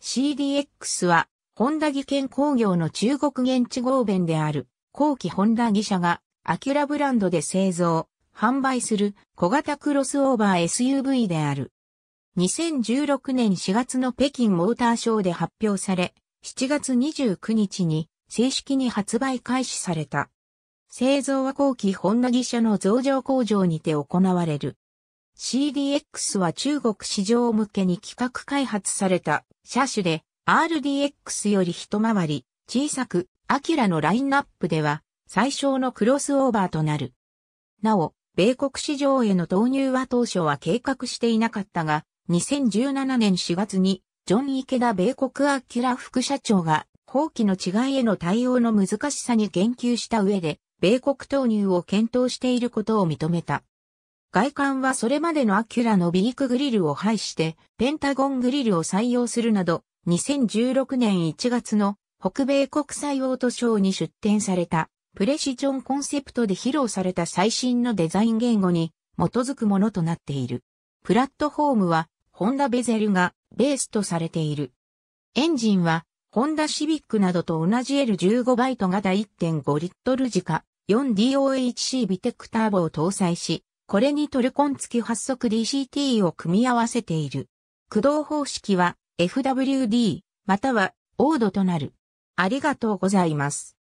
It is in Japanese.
CDX は、ホンダ技研工業の中国現地合弁である、後期ホンダ技社が、アキュラブランドで製造、販売する小型クロスオーバー SUV である。2016年4月の北京モーターショーで発表され、7月29日に正式に発売開始された。製造は後期ホンダ技社の増上工場にて行われる。CDX は中国市場向けに企画開発された車種で RDX より一回り小さく、アキラのラインナップでは最小のクロスオーバーとなる。なお、米国市場への投入は当初は計画していなかったが、2017年4月に、ジョン・池田米国アキラ副社長が、法規の違いへの対応の難しさに言及した上で、米国投入を検討していることを認めた。外観はそれまでのアキュラのビークグリルを廃して、ペンタゴングリルを採用するなど、2016年1月の北米国際オートショーに出展された、プレシジョンコンセプトで披露された最新のデザイン言語に基づくものとなっている。プラットフォームは、ホンダベゼルがベースとされている。エンジンは、ホンダシビックなどと同じ L15 バイト型1.5リットル時価 4DOHC ビテクターボを搭載し、これにトルコン付き発足 DCT を組み合わせている。駆動方式は FWD またはオードとなる。ありがとうございます。